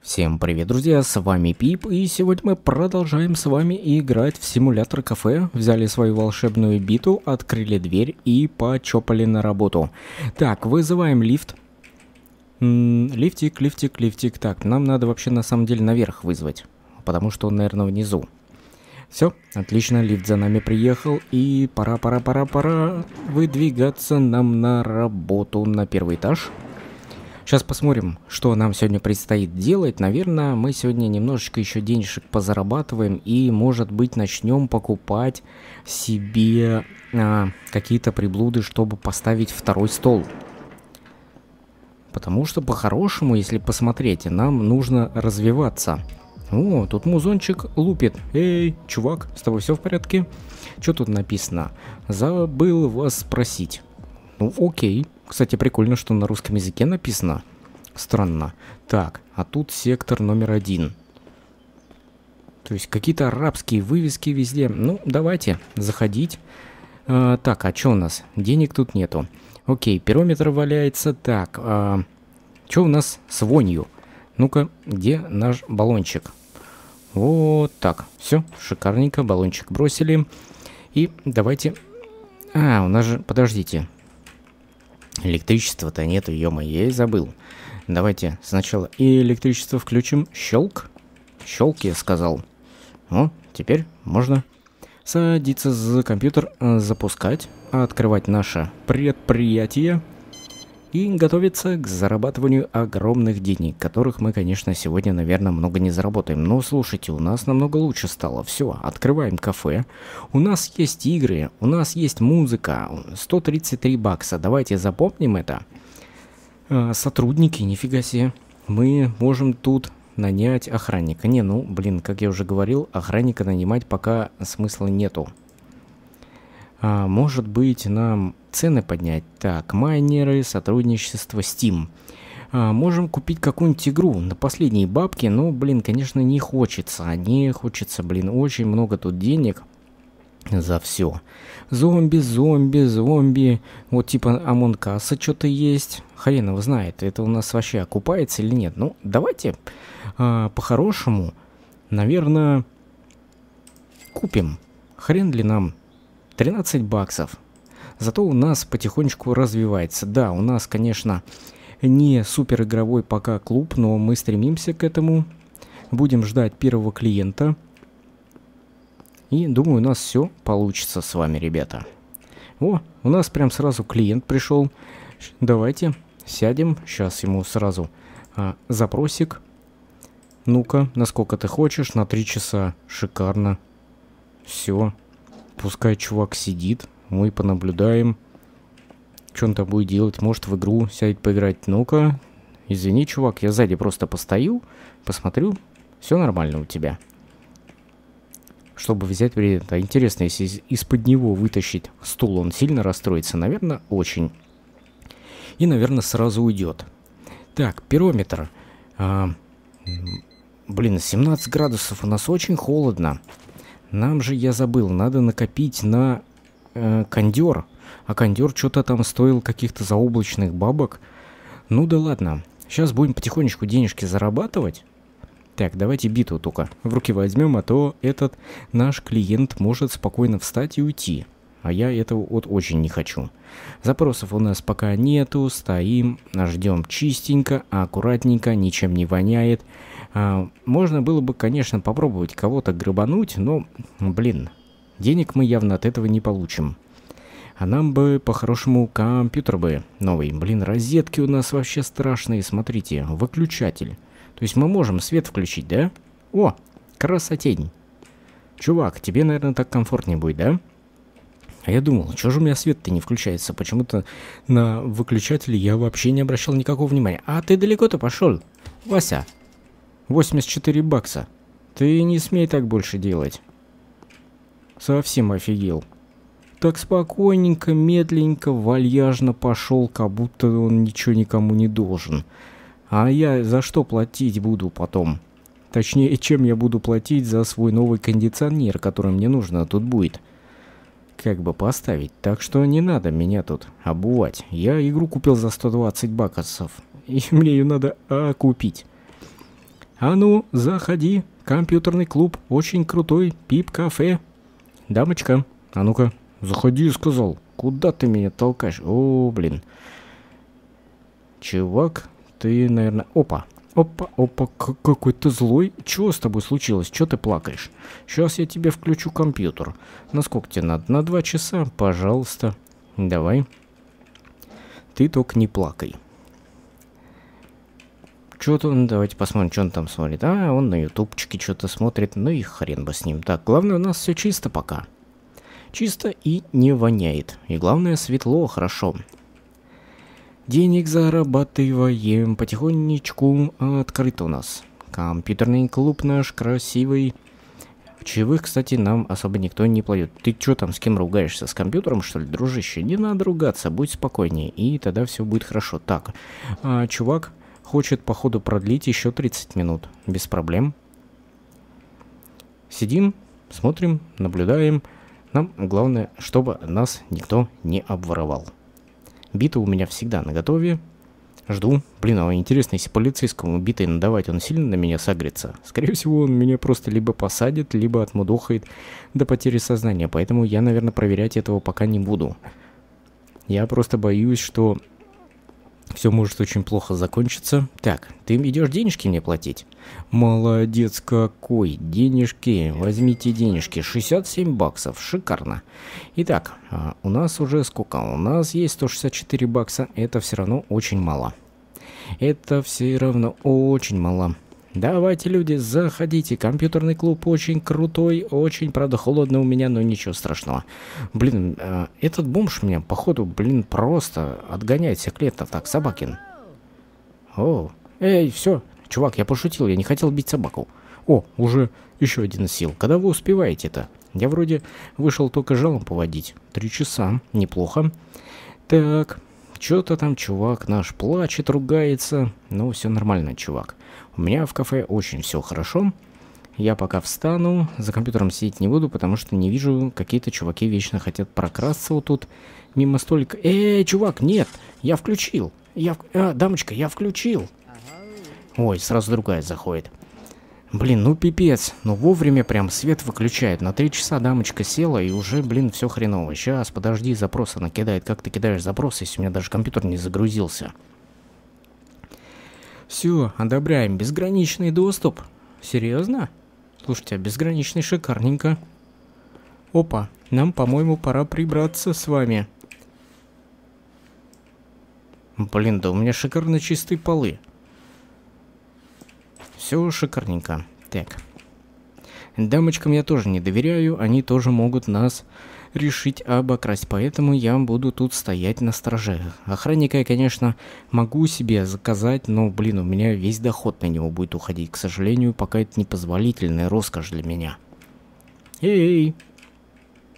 Всем привет, друзья, с вами Пип, и сегодня мы продолжаем с вами играть в симулятор кафе. Взяли свою волшебную биту, открыли дверь и почопали на работу. Так, вызываем лифт. М -м, лифтик, лифтик, лифтик. Так, нам надо вообще на самом деле наверх вызвать, потому что он, наверное, внизу. Все, отлично, лифт за нами приехал, и пора, пора, пора, пора выдвигаться нам на работу на первый этаж. Сейчас посмотрим, что нам сегодня предстоит делать. Наверное, мы сегодня немножечко еще денежек позарабатываем и, может быть, начнем покупать себе а, какие-то приблуды, чтобы поставить второй стол. Потому что, по-хорошему, если посмотрите, нам нужно развиваться. О, тут музончик лупит. Эй, чувак, с тобой все в порядке? Что тут написано? Забыл вас спросить. Ну, окей. Кстати, прикольно, что на русском языке написано. Странно. Так, а тут сектор номер один. То есть какие-то арабские вывески везде. Ну, давайте, заходить. А, так, а что у нас? Денег тут нету. Окей, пирометр валяется. Так, а, что у нас с вонью? Ну-ка, где наш баллончик? Вот так. Все, шикарненько, баллончик бросили. И давайте... А, у нас же... Подождите. Электричества-то нету, ё я и забыл. Давайте сначала и электричество включим. Щелк. Щелк, я сказал. О, ну, теперь можно садиться за компьютер, э, запускать, открывать наше предприятие и готовится к зарабатыванию огромных денег, которых мы, конечно, сегодня, наверное, много не заработаем. Но слушайте, у нас намного лучше стало. Все, открываем кафе. У нас есть игры, у нас есть музыка. 133 бакса. Давайте запомним это. А, сотрудники, нифига себе. Мы можем тут нанять охранника. Не, ну, блин, как я уже говорил, охранника нанимать пока смысла нету. А, может быть, нам цены поднять? Так, майнеры, сотрудничество, Steam. А, можем купить какую-нибудь игру на последние бабки, но, блин, конечно, не хочется. Не хочется, блин, очень много тут денег за все. Зомби, зомби, зомби. Вот типа Амонкаса что-то есть. Хрен его знает, это у нас вообще окупается или нет. Ну, давайте а, по-хорошему, наверное, купим. Хрен ли нам 13 баксов. Зато у нас потихонечку развивается. Да, у нас, конечно, не супер игровой пока клуб, но мы стремимся к этому. Будем ждать первого клиента. И думаю, у нас все получится с вами, ребята. О, у нас прям сразу клиент пришел. Давайте сядем. Сейчас ему сразу а, запросик. Ну-ка, насколько ты хочешь, на 3 часа. Шикарно. Все. Пускай чувак сидит, мы понаблюдаем, что он там будет делать. Может, в игру сядет поиграть. Ну-ка, извини, чувак, я сзади просто постою, посмотрю, все нормально у тебя. Чтобы взять вред. А интересно, если из-под него вытащить стул, он сильно расстроится? Наверное, очень. И, наверное, сразу уйдет. Так, пирометр. А, блин, 17 градусов, у нас очень холодно. Нам же, я забыл, надо накопить на э, кондер. А кондер что-то там стоил каких-то заоблачных бабок. Ну да ладно. Сейчас будем потихонечку денежки зарабатывать. Так, давайте биту только в руки возьмем, а то этот наш клиент может спокойно встать и уйти. А я этого вот очень не хочу. Запросов у нас пока нету, стоим, ждем чистенько, аккуратненько, ничем не воняет. А, можно было бы, конечно, попробовать кого-то грабануть, но, блин, денег мы явно от этого не получим. А нам бы, по-хорошему, компьютер бы новый. Блин, розетки у нас вообще страшные, смотрите, выключатель. То есть мы можем свет включить, да? О, красотень. Чувак, тебе, наверное, так комфортнее будет, да? А я думал, «А что же у меня свет-то не включается? Почему-то на выключателе я вообще не обращал никакого внимания. А ты далеко-то пошел, Вася. 84 бакса. Ты не смей так больше делать. Совсем офигел. Так спокойненько, медленько, вальяжно пошел, как будто он ничего никому не должен. А я за что платить буду потом? Точнее, чем я буду платить за свой новый кондиционер, который мне нужно а тут будет? как бы поставить, так что не надо меня тут обувать. Я игру купил за 120 баксов, и мне ее надо окупить. А ну, заходи, компьютерный клуб, очень крутой, пип-кафе. Дамочка, а ну-ка, заходи, сказал. Куда ты меня толкаешь? О, блин. Чувак, ты, наверное... Опа, Опа, опа, какой то злой. Чего с тобой случилось? Чего ты плакаешь? Сейчас я тебе включу компьютер. Насколько тебе надо? На два часа? Пожалуйста. Давай. Ты только не плакай. Что-то он, ну, давайте посмотрим, что он там смотрит. А, он на ютубчике что-то смотрит. Ну и хрен бы с ним. Так, главное, у нас все чисто пока. Чисто и не воняет. И главное, светло, хорошо. Денег зарабатываем потихонечку. А, Открыт у нас. Компьютерный клуб наш красивый. В чаевых, кстати, нам особо никто не платит. Ты чё там, с кем ругаешься? С компьютером, что ли, дружище? Не надо ругаться, будь спокойнее, и тогда все будет хорошо. Так, а, чувак хочет, походу, продлить еще 30 минут. Без проблем. Сидим, смотрим, наблюдаем. Нам главное, чтобы нас никто не обворовал. Бита у меня всегда на готове. Жду. Блин, а интересно, если полицейскому битой надавать, он сильно на меня сагрится? Скорее всего, он меня просто либо посадит, либо отмудохает до потери сознания. Поэтому я, наверное, проверять этого пока не буду. Я просто боюсь, что все может очень плохо закончиться. Так, ты идешь денежки мне платить? Молодец какой. Денежки. Возьмите денежки. 67 баксов. Шикарно. Итак, а, у нас уже сколько? У нас есть 164 бакса. Это все равно очень мало. Это все равно очень мало. Давайте, люди, заходите. Компьютерный клуб очень крутой, очень, правда, холодно у меня, но ничего страшного. Блин, э, этот бомж меня, походу, блин, просто отгоняет всех клиентов. Так, Собакин. О, эй, все. Чувак, я пошутил, я не хотел бить собаку. О, уже еще один сил. Когда вы успеваете-то? Я вроде вышел только жалом поводить. Три часа, неплохо. Так, что то там чувак наш плачет, ругается. Ну, все нормально, чувак. У меня в кафе очень все хорошо. Я пока встану, за компьютером сидеть не буду, потому что не вижу, какие-то чуваки вечно хотят прокрасться вот тут мимо столика. Э, чувак, нет, я включил. Я, в... а, дамочка, я включил. Ой, сразу другая заходит. Блин, ну пипец, ну вовремя прям свет выключает. На три часа дамочка села и уже, блин, все хреново. Сейчас, подожди, запрос она кидает. Как ты кидаешь запрос, если у меня даже компьютер не загрузился? Все, одобряем. Безграничный доступ. Серьезно? Слушайте, а безграничный шикарненько. Опа, нам, по-моему, пора прибраться с вами. Блин, да у меня шикарно чистые полы. Все шикарненько. Так. Дамочкам я тоже не доверяю, они тоже могут нас решить обокрасть, поэтому я буду тут стоять на страже. Охранника я, конечно, могу себе заказать, но, блин, у меня весь доход на него будет уходить. К сожалению, пока это непозволительная роскошь для меня. Эй!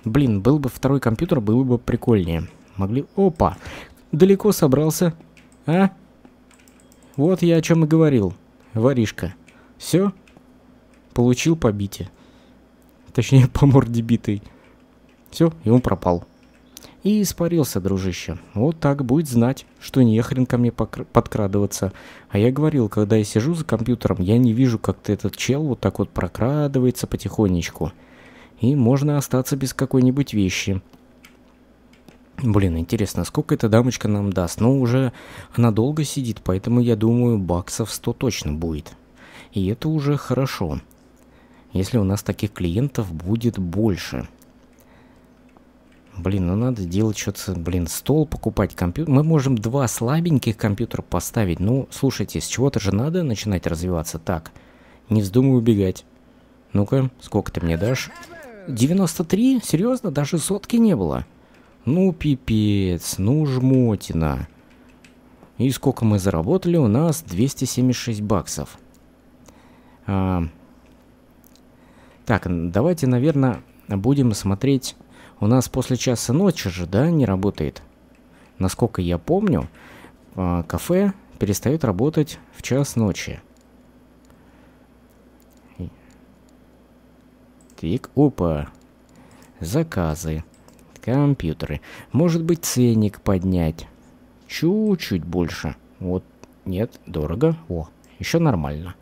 Блин, был бы второй компьютер, было бы прикольнее. Могли... Опа! Далеко собрался. А? Вот я о чем и говорил. Воришка. Все. Получил побитие. Точнее, по морде битой. Все, и он пропал. И испарился, дружище. Вот так будет знать, что не хрен ко мне подкрадываться. А я говорил, когда я сижу за компьютером, я не вижу, как ты этот чел вот так вот прокрадывается потихонечку. И можно остаться без какой-нибудь вещи. Блин, интересно, сколько эта дамочка нам даст? Ну, уже она долго сидит, поэтому я думаю, баксов 100 точно будет и это уже хорошо. Если у нас таких клиентов будет больше. Блин, ну надо делать что-то, блин, стол покупать, компьютер. Мы можем два слабеньких компьютера поставить. Ну, слушайте, с чего-то же надо начинать развиваться. Так, не вздумай убегать. Ну-ка, сколько ты мне дашь? 93? Серьезно? Даже сотки не было? Ну, пипец, ну жмотина. И сколько мы заработали? У нас 276 баксов. А, так, давайте, наверное, будем смотреть. У нас после часа ночи же, да, не работает. Насколько я помню, а, кафе перестает работать в час ночи. Тик, опа. Заказы. Компьютеры. Может быть, ценник поднять. Чуть-чуть больше. Вот, нет, дорого. О, еще нормально.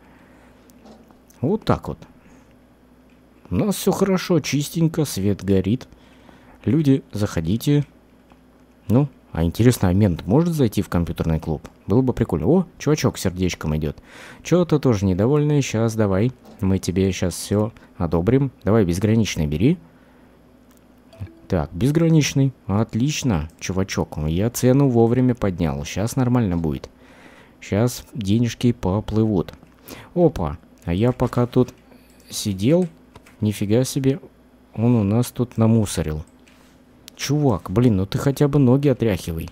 Вот так вот. У нас все хорошо, чистенько, свет горит. Люди, заходите. Ну, а интересно, а может зайти в компьютерный клуб? Было бы прикольно. О, чувачок сердечком идет. Чё то тоже недовольный? Сейчас давай. Мы тебе сейчас все одобрим. Давай безграничный бери. Так, безграничный. Отлично, чувачок. Я цену вовремя поднял. Сейчас нормально будет. Сейчас денежки поплывут. Опа, а я пока тут сидел, нифига себе, он у нас тут намусорил. Чувак, блин, ну ты хотя бы ноги отряхивай.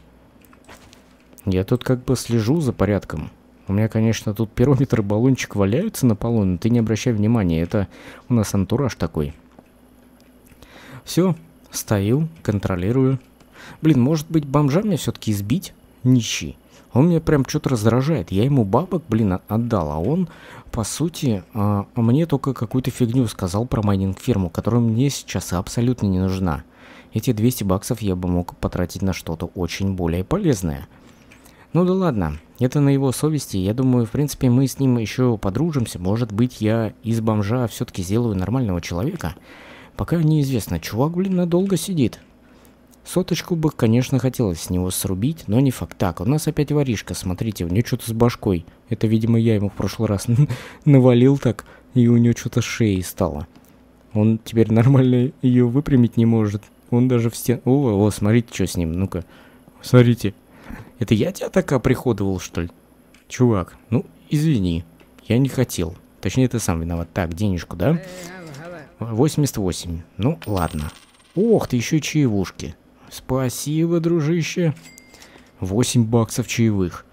Я тут как бы слежу за порядком. У меня, конечно, тут пирометр и баллончик валяются на полу, но ты не обращай внимания, это у нас антураж такой. Все, стою, контролирую. Блин, может быть бомжа мне все-таки избить? Нищий. Он меня прям что-то раздражает. Я ему бабок, блин, отдал, а он, по сути, а, мне только какую-то фигню сказал про майнинг-фирму, которая мне сейчас абсолютно не нужна. Эти 200 баксов я бы мог потратить на что-то очень более полезное. Ну да ладно, это на его совести. Я думаю, в принципе, мы с ним еще подружимся. Может быть, я из бомжа все-таки сделаю нормального человека. Пока неизвестно. Чувак, блин, надолго сидит. Соточку бы, конечно, хотелось с него срубить, но не факт. Так, у нас опять воришка, смотрите, у нее что-то с башкой. Это, видимо, я ему в прошлый раз навалил так, и у нее что-то шеи стало. Он теперь нормально ее выпрямить не может. Он даже в стену... О, о, смотрите, что с ним, ну-ка. Смотрите. Это я тебя так оприходовал, что ли? Чувак, ну, извини, я не хотел. Точнее, ты сам виноват. Так, денежку, да? 88. Ну, ладно. Ох, ты еще и чаевушки. Спасибо, дружище. 8 баксов чаевых.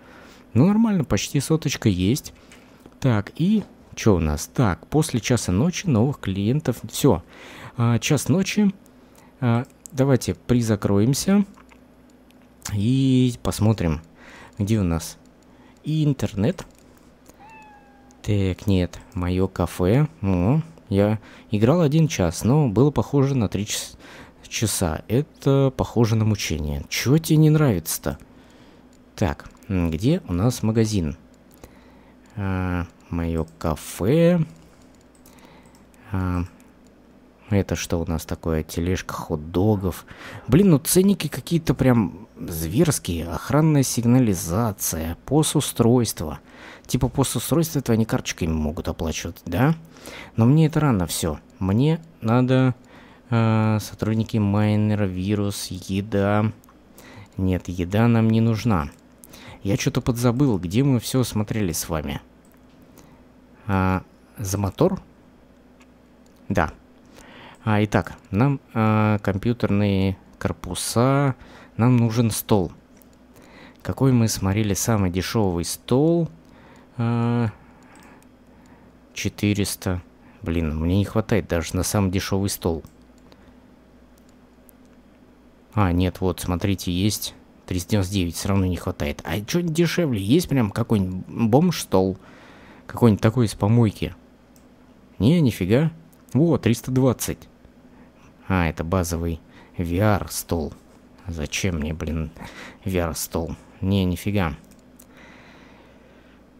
Ну, нормально, почти соточка есть. Так, и что у нас? Так, после часа ночи новых клиентов. Все. А, час ночи. А, давайте призакроемся. И посмотрим, где у нас интернет. Так, нет, мое кафе. О, я играл один час, но было похоже на три часа часа. Это похоже на мучение. Чего тебе не нравится-то? Так, где у нас магазин? А, мое кафе. А, это что у нас такое? Тележка хот-догов. Блин, ну ценники какие-то прям зверские. Охранная сигнализация, посустройство. Типа посустройство это они карточками могут оплачивать, да? Но мне это рано все. Мне надо Э, сотрудники майнер, вирус, еда. Нет, еда нам не нужна. Я что-то подзабыл, где мы все смотрели с вами. А, за мотор? Да. А, итак, нам а, компьютерные корпуса, нам нужен стол. Какой мы смотрели самый дешевый стол? Э, а, 400. Блин, мне не хватает даже на самый дешевый стол. А, нет, вот, смотрите, есть 399, все равно не хватает. А что-нибудь дешевле? Есть прям какой-нибудь бомж-стол? Какой-нибудь такой из помойки? Не, нифига. Во, 320. А, это базовый VR-стол. Зачем мне, блин, VR-стол? Не, нифига.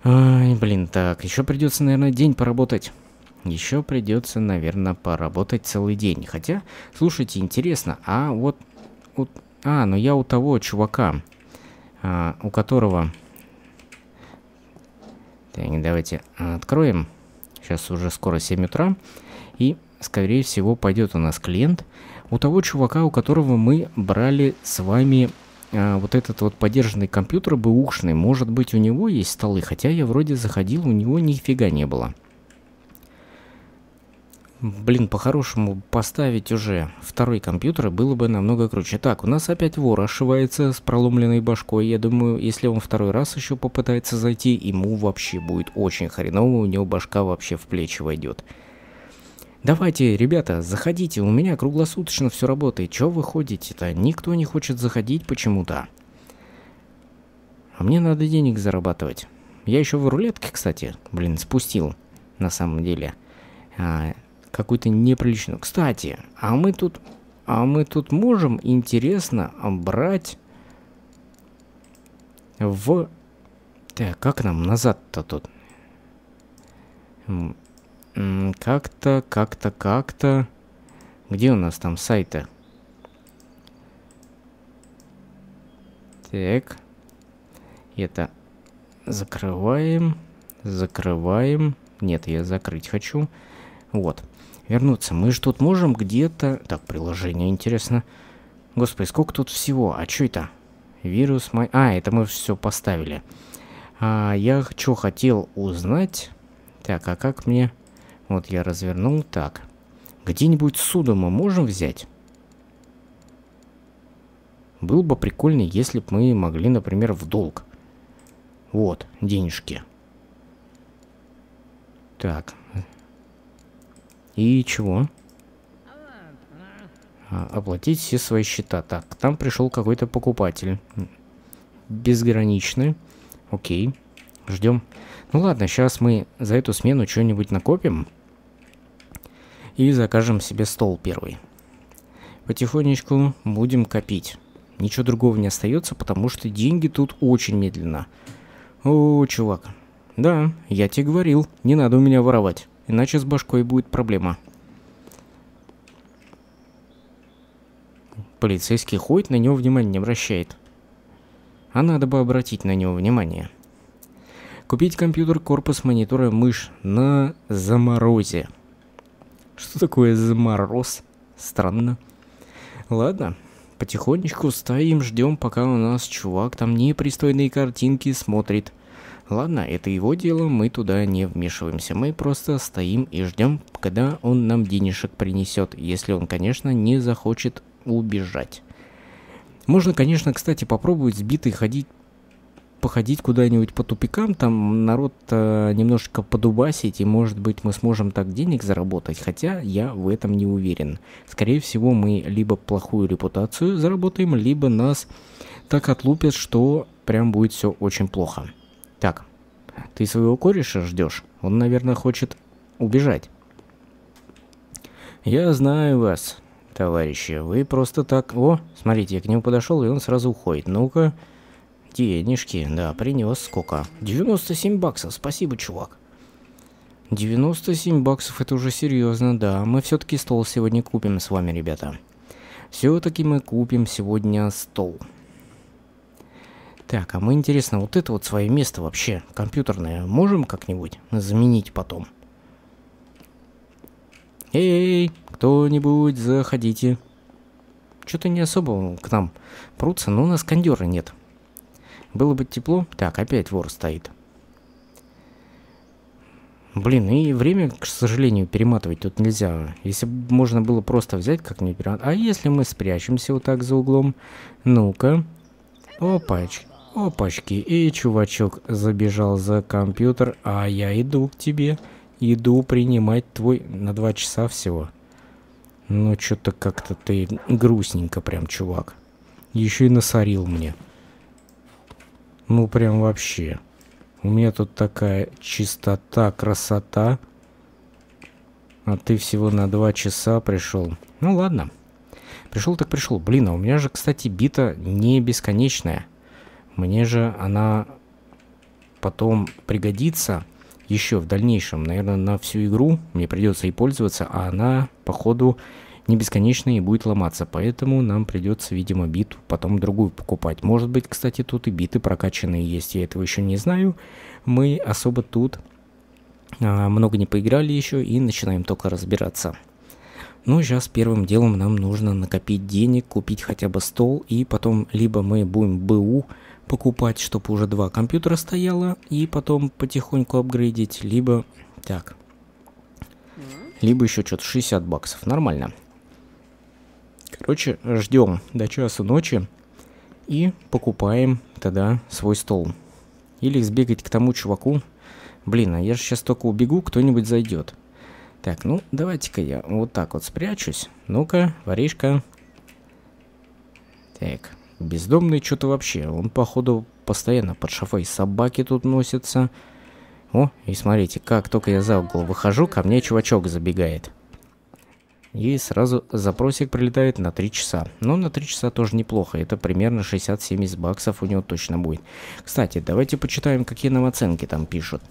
Ай, блин, так, еще придется, наверное, день поработать. Еще придется, наверное, поработать целый день. Хотя, слушайте, интересно, а вот у... А, ну я у того чувака, а, у которого... Так, давайте откроем. Сейчас уже скоро 7 утра. И, скорее всего, пойдет у нас клиент. У того чувака, у которого мы брали с вами а, вот этот вот поддержанный компьютер бэушный. Может быть, у него есть столы. Хотя я вроде заходил, у него нифига не было блин, по-хорошему поставить уже второй компьютер было бы намного круче. Так, у нас опять вор ошивается с проломленной башкой. Я думаю, если он второй раз еще попытается зайти, ему вообще будет очень хреново, у него башка вообще в плечи войдет. Давайте, ребята, заходите, у меня круглосуточно все работает. Чё вы ходите-то? Никто не хочет заходить почему-то. А мне надо денег зарабатывать. Я еще в рулетке, кстати, блин, спустил на самом деле. А, какую-то неприличную. Кстати, а мы тут, а мы тут можем, интересно, брать в... Так, как нам назад-то тут? Как-то, как-то, как-то... Где у нас там сайты? Так. Это закрываем, закрываем. Нет, я закрыть хочу. Вот вернуться. Мы же тут можем где-то... Так, приложение, интересно. Господи, сколько тут всего? А что это? Вирус... мой А, это мы все поставили. А, я что хотел узнать... Так, а как мне... Вот я развернул. Так. Где-нибудь суда мы можем взять? Было бы прикольно, если бы мы могли, например, в долг. Вот, денежки. Так, и чего? А, оплатить все свои счета. Так, там пришел какой-то покупатель. Безграничный. Окей. Ждем. Ну ладно, сейчас мы за эту смену что-нибудь накопим. И закажем себе стол первый. Потихонечку будем копить. Ничего другого не остается, потому что деньги тут очень медленно. О, чувак. Да, я тебе говорил, не надо у меня воровать. Иначе с башкой будет проблема. Полицейский ходит, на него внимания не обращает. А надо бы обратить на него внимание. Купить компьютер, корпус, монитора, мышь на заморозе. Что такое замороз? Странно. Ладно, потихонечку стоим, ждем, пока у нас чувак там непристойные картинки смотрит. Ладно, это его дело, мы туда не вмешиваемся. Мы просто стоим и ждем, когда он нам денежек принесет, если он, конечно, не захочет убежать. Можно, конечно, кстати, попробовать сбитый ходить походить куда-нибудь по тупикам, там народ э, немножко подубасить, и может быть мы сможем так денег заработать, хотя я в этом не уверен. Скорее всего мы либо плохую репутацию заработаем, либо нас так отлупят, что прям будет все очень плохо. Так, ты своего кореша ждешь? Он, наверное, хочет убежать. Я знаю вас, товарищи. Вы просто так... О, смотрите, я к нему подошел, и он сразу уходит. Ну-ка, денежки. Да, принес сколько? 97 баксов. Спасибо, чувак. 97 баксов, это уже серьезно, да. Мы все-таки стол сегодня купим с вами, ребята. Все-таки мы купим сегодня стол. Так, а мы, интересно, вот это вот свое место вообще компьютерное можем как-нибудь заменить потом? Эй, кто-нибудь, заходите. Что-то не особо к нам прутся, но у нас кондера нет. Было бы тепло. Так, опять вор стоит. Блин, и время, к сожалению, перематывать тут нельзя. Если бы можно было просто взять как-нибудь... А если мы спрячемся вот так за углом? Ну-ка. Опачки. Опачки, и чувачок забежал за компьютер, а я иду к тебе. Иду принимать твой на два часа всего. Ну, что-то как-то ты грустненько прям, чувак. Еще и насорил мне. Ну, прям вообще. У меня тут такая чистота, красота. А ты всего на два часа пришел. Ну, ладно. Пришел так пришел. Блин, а у меня же, кстати, бита не бесконечная. Мне же она потом пригодится еще в дальнейшем. Наверное, на всю игру мне придется и пользоваться, а она, походу, не бесконечная и будет ломаться. Поэтому нам придется, видимо, биту потом другую покупать. Может быть, кстати, тут и биты прокачанные есть, я этого еще не знаю. Мы особо тут а, много не поиграли еще и начинаем только разбираться. Ну, сейчас первым делом нам нужно накопить денег, купить хотя бы стол, и потом либо мы будем БУ покупать, чтобы уже два компьютера стояло, и потом потихоньку апгрейдить, либо так. Либо еще что-то 60 баксов. Нормально. Короче, ждем до часа ночи и покупаем тогда свой стол. Или сбегать к тому чуваку. Блин, а я же сейчас только убегу, кто-нибудь зайдет. Так, ну давайте-ка я вот так вот спрячусь. Ну-ка, воришка. Так, Бездомный что-то вообще. Он, походу, постоянно под шофой собаки тут носятся. О, и смотрите, как только я за угол выхожу, ко мне чувачок забегает. И сразу запросик прилетает на 3 часа. Но ну, на 3 часа тоже неплохо. Это примерно 60-70 баксов у него точно будет. Кстати, давайте почитаем, какие нам оценки там пишут.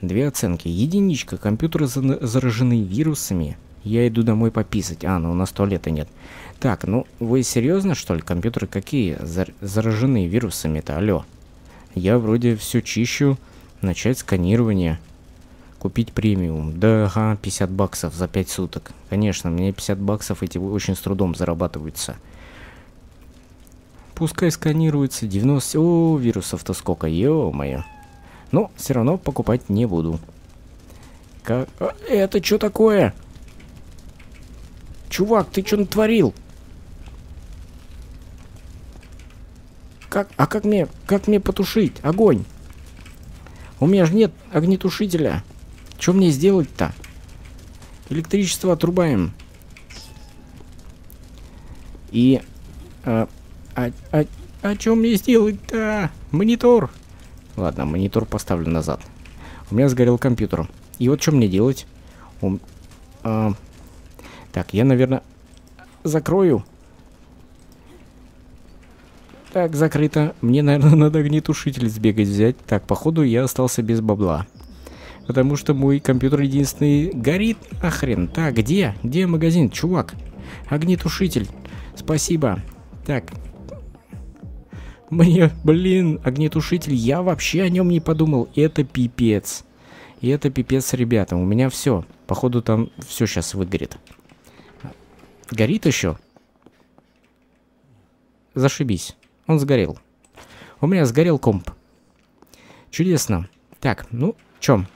Две оценки. Единичка. Компьютеры заражены вирусами. Я иду домой пописать. А, ну у нас туалета нет. Так, ну вы серьезно что ли? Компьютеры какие? Зар заражены вирусами-то, алло. Я вроде все чищу. Начать сканирование. Купить премиум. Да, ага, 50 баксов за 5 суток. Конечно, мне 50 баксов эти очень с трудом зарабатываются. Пускай сканируется 90... О, вирусов-то сколько, ё-моё. Но все равно покупать не буду. Как... А, это что такое? Чувак, ты что натворил? Как, а как мне, как мне потушить огонь? У меня же нет огнетушителя. Что мне сделать-то? Электричество отрубаем. И... А, а, а, а чем мне сделать-то? Монитор. Ладно, монитор поставлю назад. У меня сгорел компьютер. И вот что мне делать? Он, а, так, я, наверное, закрою так, закрыто. Мне, наверное, надо огнетушитель сбегать взять. Так, походу я остался без бабла. Потому что мой компьютер единственный горит Ахрен. Так, где? Где магазин? Чувак. Огнетушитель. Спасибо. Так. Мне, блин, огнетушитель. Я вообще о нем не подумал. Это пипец. И это пипец, ребята. У меня все. Походу там все сейчас выгорит. Горит еще? Зашибись. Он сгорел. У меня сгорел комп. Чудесно. Так, ну, чем?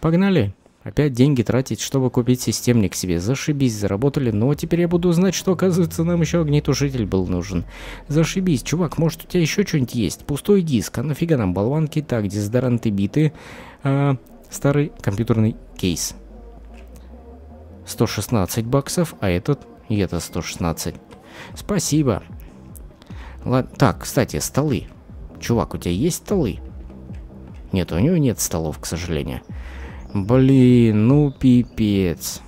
Погнали. Опять деньги тратить, чтобы купить системник себе. Зашибись, заработали. Ну а теперь я буду знать, что, оказывается, нам еще огнетушитель был нужен. Зашибись, чувак, может у тебя еще что-нибудь есть? Пустой диск. А нафига нам болванки? Так, дезодоранты биты. А, старый компьютерный кейс. 116 баксов, а этот... И это 116. Спасибо. Ладно, так, кстати, столы. Чувак, у тебя есть столы? Нет, у него нет столов, к сожалению. Блин, ну пипец.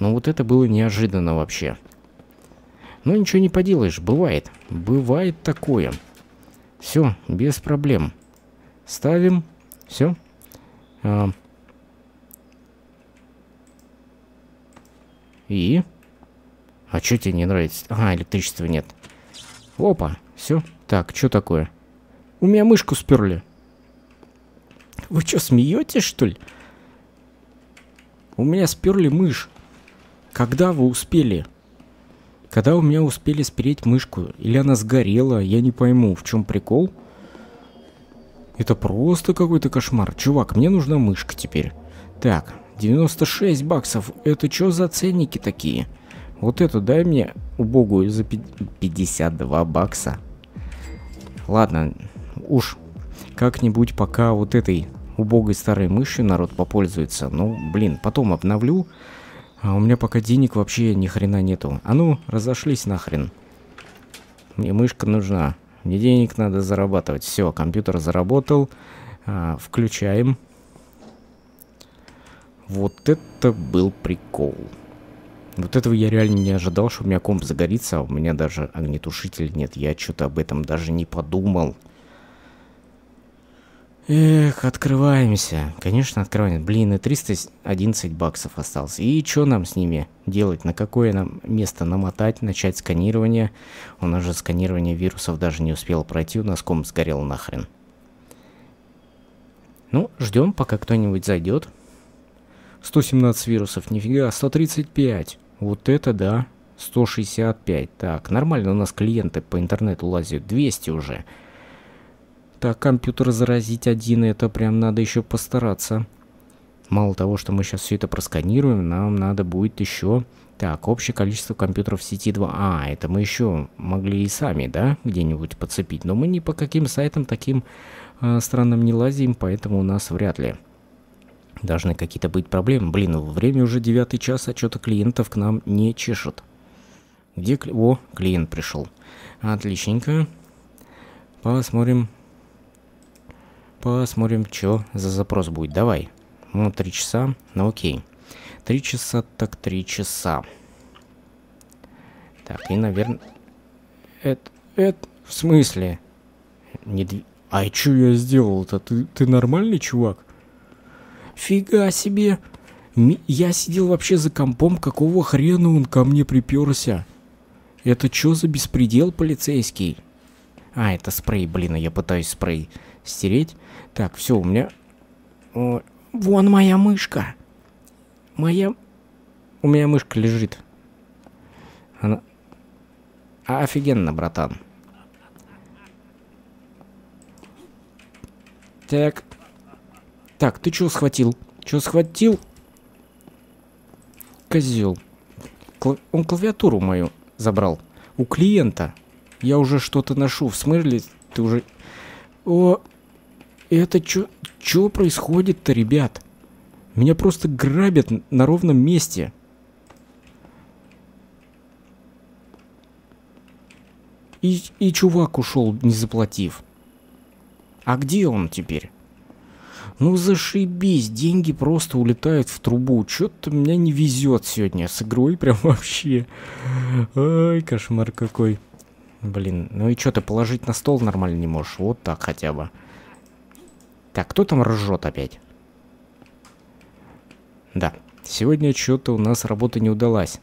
Ну вот это было неожиданно вообще. Ну ничего не поделаешь, бывает. Бывает такое. Все, без проблем. Ставим. Все. А... И? А что тебе не нравится? А, электричества нет. Опа, все. Так, что такое? У меня мышку сперли. Вы что, смеетесь, что ли? У меня сперли мышь. Когда вы успели? Когда у меня успели спереть мышку? Или она сгорела? Я не пойму, в чем прикол. Это просто какой-то кошмар. Чувак, мне нужна мышка теперь. Так, 96 баксов. Это что за ценники такие? Вот эту дай мне убогую за 52 бакса. Ладно, уж как-нибудь пока вот этой убогой старой мышью народ попользуется. Ну, блин, потом обновлю. А у меня пока денег вообще ни хрена нету. А ну, разошлись нахрен. Мне мышка нужна. Мне денег надо зарабатывать. Все, компьютер заработал. А, включаем. Вот это был прикол. Вот этого я реально не ожидал, что у меня комп загорится, а у меня даже огнетушитель нет. Я что-то об этом даже не подумал. Эх, открываемся. Конечно, открываем. Блин, и 311 баксов осталось. И что нам с ними делать? На какое нам место намотать? Начать сканирование? У нас же сканирование вирусов даже не успело пройти. У нас комп сгорел нахрен. Ну, ждем, пока кто-нибудь зайдет. 117 вирусов, нифига, 135. Вот это да. 165. Так, нормально у нас клиенты по интернету лазят. 200 уже. Так, компьютер заразить один, это прям надо еще постараться. Мало того, что мы сейчас все это просканируем, нам надо будет еще... Так, общее количество компьютеров в сети 2. А, это мы еще могли и сами, да, где-нибудь подцепить. Но мы ни по каким сайтам таким э, странным не лазим, поэтому у нас вряд ли должны какие-то быть проблемы. Блин, ну, время уже девятый час, а что-то клиентов к нам не чешет. Где кли... О, клиент пришел. Отличненько. Посмотрим. Посмотрим, что за запрос будет. Давай. Ну, три часа. Ну, окей. Три часа, так три часа. Так, и, наверное... Это... Это... В смысле? Не... А что я сделал-то? Ты, ты нормальный чувак? Фига себе! Я сидел вообще за компом, какого хрена он ко мне приперся? Это что за беспредел полицейский? А, это спрей, блин, я пытаюсь спрей стереть. Так, все, у меня... О, э, вон моя мышка. Моя... У меня мышка лежит. Она... Офигенно, братан. Так, так, ты чего схватил? Чего схватил? Козел. он клавиатуру мою забрал. У клиента. Я уже что-то ношу. В смысле, ты уже... О, это что? Что происходит-то, ребят? Меня просто грабят на ровном месте. И, и чувак ушел, не заплатив. А где он теперь? Ну зашибись, деньги просто улетают в трубу. Что-то меня не везет сегодня с игрой, прям вообще. Ай, кошмар какой. Блин, ну и что, ты положить на стол нормально не можешь? Вот так хотя бы. Так, кто там ржет опять? Да, сегодня что-то у нас работа не удалась.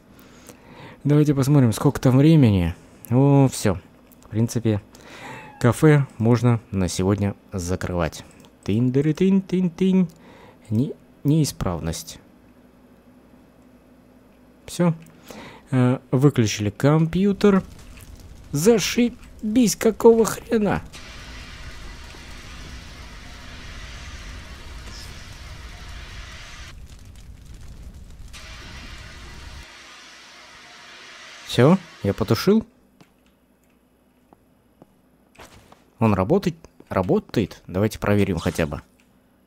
Давайте посмотрим, сколько там времени. О, все. В принципе, кафе можно на сегодня закрывать. Тынь-дыры-тынь-тынь-тынь. Не, неисправность. Все. Э, выключили компьютер. Зашибись, какого хрена? Все, я потушил. Он работает Работает? Давайте проверим хотя бы.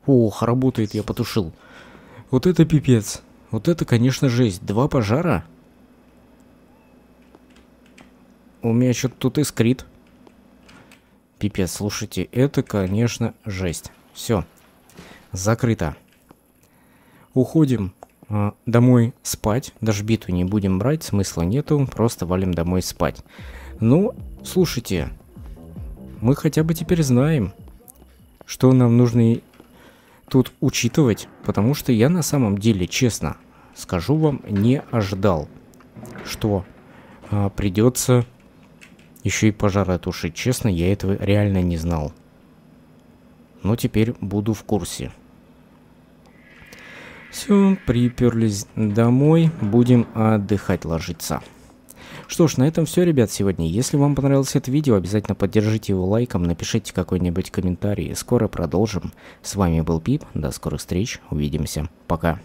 Ох, работает, я потушил. Вот это пипец. Вот это, конечно, жесть. Два пожара? У меня что-то тут искрит. Пипец, слушайте, это, конечно, жесть. Все. Закрыто. Уходим э, домой спать. Даже биту не будем брать, смысла нету. Просто валим домой спать. Ну, слушайте, мы хотя бы теперь знаем, что нам нужно тут учитывать, потому что я на самом деле, честно скажу вам, не ожидал, что а, придется еще и пожары тушить. Честно, я этого реально не знал. Но теперь буду в курсе. Все, приперлись домой, будем отдыхать ложиться. Что ж, на этом все, ребят, сегодня. Если вам понравилось это видео, обязательно поддержите его лайком, напишите какой-нибудь комментарий. Скоро продолжим. С вами был Пип, до скорых встреч, увидимся, пока.